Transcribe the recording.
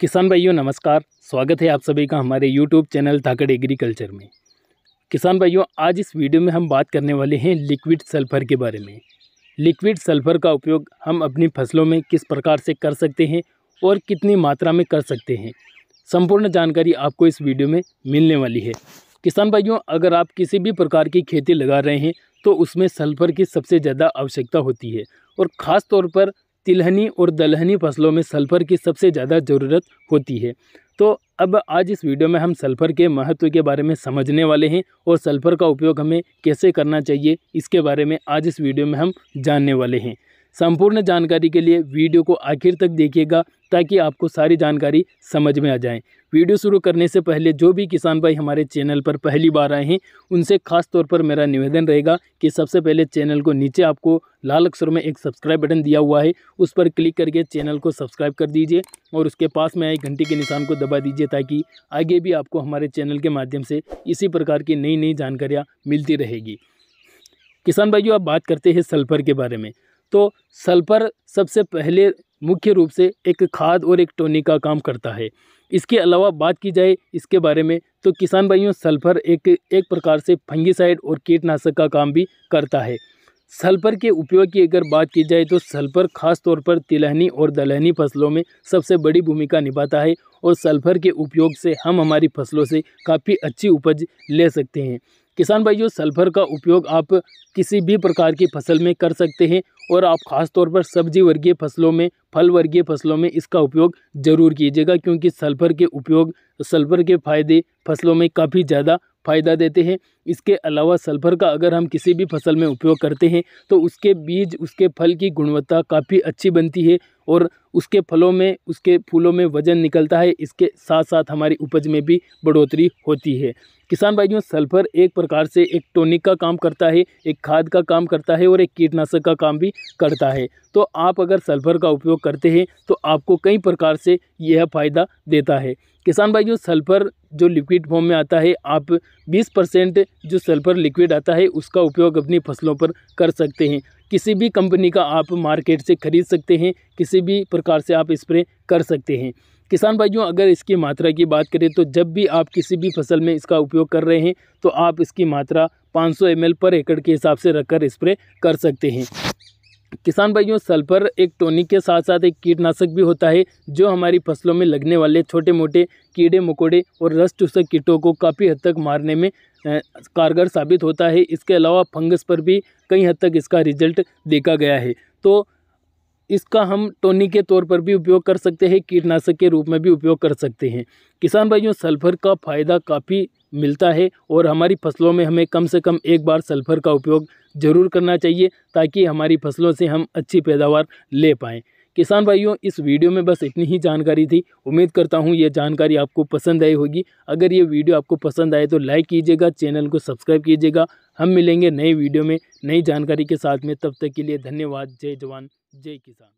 किसान भाइयों नमस्कार स्वागत है आप सभी का हमारे यूट्यूब चैनल धाकड़ एग्रीकल्चर में किसान भाइयों आज इस वीडियो में हम बात करने वाले हैं लिक्विड सल्फ़र के बारे में लिक्विड सल्फ़र का उपयोग हम अपनी फसलों में किस प्रकार से कर सकते हैं और कितनी मात्रा में कर सकते हैं संपूर्ण जानकारी आपको इस वीडियो में मिलने वाली है किसान भाइयों अगर आप किसी भी प्रकार की खेती लगा रहे हैं तो उसमें सल्फ़र की सबसे ज़्यादा आवश्यकता होती है और ख़ास तौर पर तिलहनी और दलहनी फसलों में सल्फ़र की सबसे ज़्यादा ज़रूरत होती है तो अब आज इस वीडियो में हम सल्फ़र के महत्व के बारे में समझने वाले हैं और सल्फ़र का उपयोग हमें कैसे करना चाहिए इसके बारे में आज इस वीडियो में हम जानने वाले हैं संपूर्ण जानकारी के लिए वीडियो को आखिर तक देखिएगा ताकि आपको सारी जानकारी समझ में आ जाए वीडियो शुरू करने से पहले जो भी किसान भाई हमारे चैनल पर पहली बार आए हैं उनसे खास तौर पर मेरा निवेदन रहेगा कि सबसे पहले चैनल को नीचे आपको लाल अक्षर में एक सब्सक्राइब बटन दिया हुआ है उस पर क्लिक करके चैनल को सब्सक्राइब कर दीजिए और उसके पास में आए घंटी के निशान को दबा दीजिए ताकि आगे भी आपको हमारे चैनल के माध्यम से इसी प्रकार की नई नई जानकारियाँ मिलती रहेगी किसान भाइयों आप बात करते हैं सल्फर के बारे में तो सल्फ़र सबसे पहले मुख्य रूप से एक खाद और एक टोनी का काम करता है इसके अलावा बात की जाए इसके बारे में तो किसान भाइयों सल्फ़र एक एक प्रकार से फंगिसाइड और कीटनाशक का काम भी करता है सल्फ़र के उपयोग की अगर बात की जाए तो सल्फ़र खास तौर पर तिलहनी और दलहनी फसलों में सबसे बड़ी भूमिका निभाता है और सल्फ़र के उपयोग से हम हमारी फसलों से काफ़ी अच्छी उपज ले सकते हैं किसान भाइयों सल्फ़र का उपयोग आप किसी भी प्रकार की फसल में कर सकते हैं और आप ख़ास तौर पर सब्जी वर्गीय फसलों में फल वर्गीय फसलों में इसका उपयोग ज़रूर कीजिएगा क्योंकि सल्फर के उपयोग सल्फर के फ़ायदे फसलों में काफ़ी ज़्यादा फ़ायदा देते हैं इसके अलावा सल्फर का अगर हम किसी भी फसल में उपयोग करते हैं तो उसके बीज उसके फल की गुणवत्ता काफ़ी अच्छी बनती है और उसके फलों में उसके फूलों में वजन निकलता है इसके साथ साथ हमारी उपज में भी बढ़ोतरी होती है किसान भाइयों सल्फर एक प्रकार से एक टोनिक का काम करता है एक खाद का काम करता है और एक कीटनाशक का काम भी करता है तो आप अगर सल्फर का उपयोग करते हैं तो आपको कई प्रकार से यह फ़ायदा देता है किसान भाइयों सल्फर जो लिक्विड फॉर्म में आता है आप 20 परसेंट जो सल्फर लिक्विड आता है उसका उपयोग अपनी फसलों पर कर सकते हैं किसी भी कंपनी का आप मार्केट से ख़रीद सकते हैं किसी भी प्रकार से आप स्प्रे कर सकते हैं किसान भाइयों अगर इसकी मात्रा की बात करें तो जब भी आप किसी भी फसल में इसका उपयोग कर रहे हैं तो आप इसकी मात्रा 500 ml पर एकड़ के हिसाब से रखकर स्प्रे कर सकते हैं किसान भाइयों सल्फर एक टोनिक के साथ साथ एक कीटनाशक भी होता है जो हमारी फसलों में लगने वाले छोटे मोटे कीड़े मकोड़े और रस चूसक कीटों को काफ़ी हद तक मारने में कारगर साबित होता है इसके अलावा फंगस पर भी कई हद तक इसका रिजल्ट देखा गया है तो इसका हम टोनी के तौर पर भी उपयोग कर सकते हैं कीटनाशक के रूप में भी उपयोग कर सकते हैं किसान भाइयों सल्फर का फ़ायदा काफ़ी मिलता है और हमारी फसलों में हमें कम से कम एक बार सल्फर का उपयोग ज़रूर करना चाहिए ताकि हमारी फसलों से हम अच्छी पैदावार ले पाएँ किसान भाइयों इस वीडियो में बस इतनी ही जानकारी थी उम्मीद करता हूँ ये जानकारी आपको पसंद आई होगी अगर ये वीडियो आपको पसंद आए तो लाइक कीजिएगा चैनल को सब्सक्राइब कीजिएगा हम मिलेंगे नए वीडियो में नई जानकारी के साथ में तब तक के लिए धन्यवाद जय जवान जय किसान